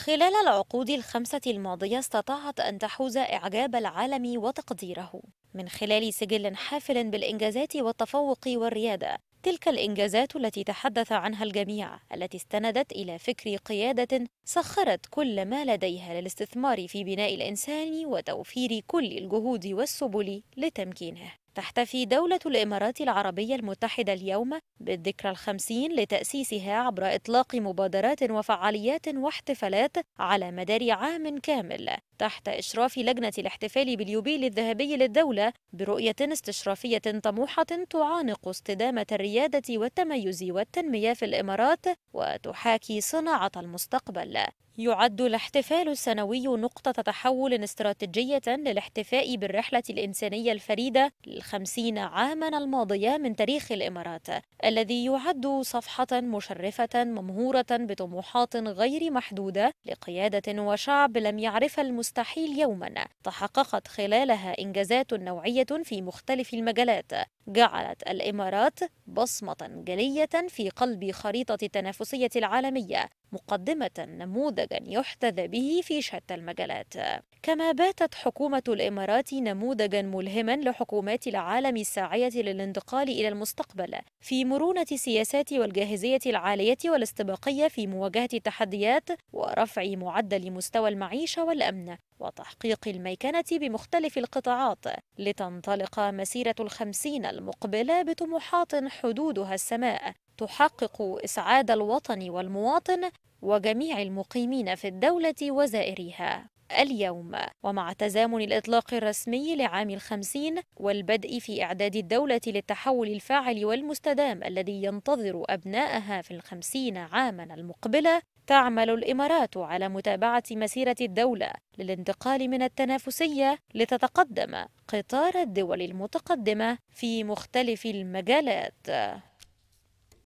خلال العقود الخمسة الماضية استطاعت أن تحوز إعجاب العالم وتقديره من خلال سجل حافل بالإنجازات والتفوق والريادة تلك الإنجازات التي تحدث عنها الجميع التي استندت إلى فكر قيادة سخرت كل ما لديها للاستثمار في بناء الإنسان وتوفير كل الجهود والسبل لتمكينه تحتفي دولة الإمارات العربية المتحدة اليوم بالذكرى الخمسين لتأسيسها عبر إطلاق مبادرات وفعاليات واحتفالات على مدار عام كامل تحت إشراف لجنة الاحتفال باليوبيل الذهبي للدولة برؤية استشرافية طموحة تعانق استدامة الريادة والتميز والتنمية في الإمارات وتحاكي صناعة المستقبل يعد الاحتفال السنوي نقطة تحول استراتيجية للاحتفاء بالرحلة الإنسانية الفريدة للخمسين عاما الماضية من تاريخ الإمارات الذي يعد صفحة مشرفة ممهورة بطموحات غير محدودة لقيادة وشعب لم يعرف المستحيل يوما تحققت خلالها إنجازات نوعية في مختلف المجالات جعلت الإمارات بصمة جلية في قلب خريطة التنافسية العالمية مقدمة نموذجا يحتذى به في شتى المجالات كما باتت حكومة الإمارات نموذجا ملهما لحكومات العالم الساعية للانتقال إلى المستقبل في مرونة السياسات والجاهزية العالية والاستباقية في مواجهة التحديات ورفع معدل مستوى المعيشة والأمن وتحقيق الميكنة بمختلف القطاعات لتنطلق مسيرة الخمسين المقبلة بطموحات حدودها السماء تحقق إسعاد الوطن والمواطن وجميع المقيمين في الدولة وزائريها اليوم ومع تزامن الإطلاق الرسمي لعام الخمسين والبدء في إعداد الدولة للتحول الفاعل والمستدام الذي ينتظر أبنائها في الخمسين عاما المقبلة تعمل الإمارات على متابعة مسيرة الدولة للانتقال من التنافسية لتتقدم قطار الدول المتقدمة في مختلف المجالات